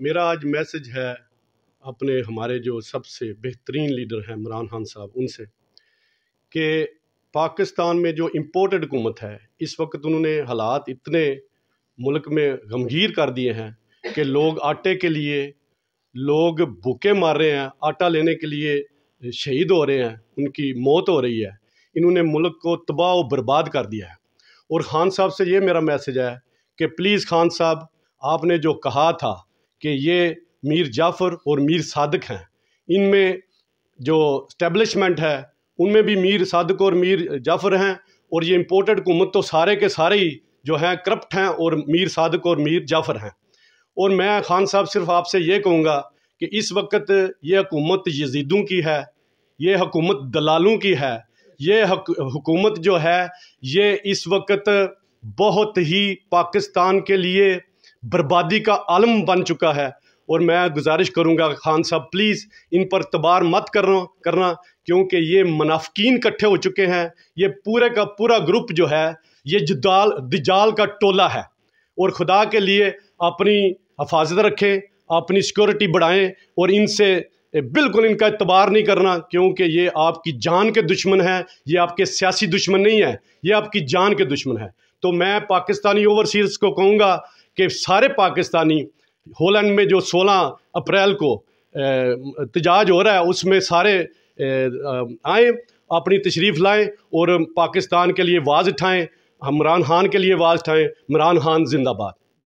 मेरा आज मैसेज है अपने हमारे जो सबसे बेहतरीन लीडर हैं इमरान खान साहब उनसे कि पाकिस्तान में जो इम्पोर्टेड हुकूमत है इस वक्त उन्होंने हालात इतने मुल्क में गमगीर कर दिए हैं कि लोग आटे के लिए लोग भूखे मार रहे हैं आटा लेने के लिए शहीद हो रहे हैं उनकी मौत हो रही है इन्होंने मुल्क को तबाह बर्बाद कर दिया है और खान साहब से ये मेरा मैसेज है कि प्लीज़ खान साहब आपने जो कहा था कि ये मीर जाफ़र और मीर सादक हैं इनमें जो स्टैब्लिशमेंट है उनमें भी मीर सादक और मीर जाफ़र हैं और ये इम्पोर्टेड हुकूमत तो सारे के सारे ही जो हैं करप्ट हैं और मीर सादक और मीर जाफ़र हैं और मैं खान साहब सिर्फ आपसे ये कहूँगा कि इस वक्त ये हकूमत यजीदों की है ये हकूमत दलालों की है ये हुकूमत जो है ये इस वक्त बहुत ही पाकिस्तान के लिए बर्बादी का आलम बन चुका है और मैं गुजारिश करूँगा खान साहब प्लीज़ इन पर तबार मत करना करना क्योंकि ये मुनाफिकीन इकट्ठे हो चुके हैं ये पूरे का पूरा ग्रुप जो है ये जदाल दिजाल का टोला है और खुदा के लिए अपनी हफाजत रखें अपनी सिक्योरिटी बढ़ाएं और इनसे बिल्कुल इनका इतबार नहीं करना क्योंकि ये आपकी जान के दुश्मन है ये आपके सियासी दुश्मन नहीं है ये आपकी जान के दुश्मन है तो मैं पाकिस्तानी ओवरसीज़ को कहूँगा कि सारे पाकिस्तानी होलैंड में जो 16 अप्रैल को एहतजाज हो रहा है उसमें सारे आए अपनी तशरीफ़ लाएँ और पाकिस्तान के लिए आवाज़ उठाएँ इमरान खान के लिए आवाज़ उठाएँ इमरान खान जिंदाबाद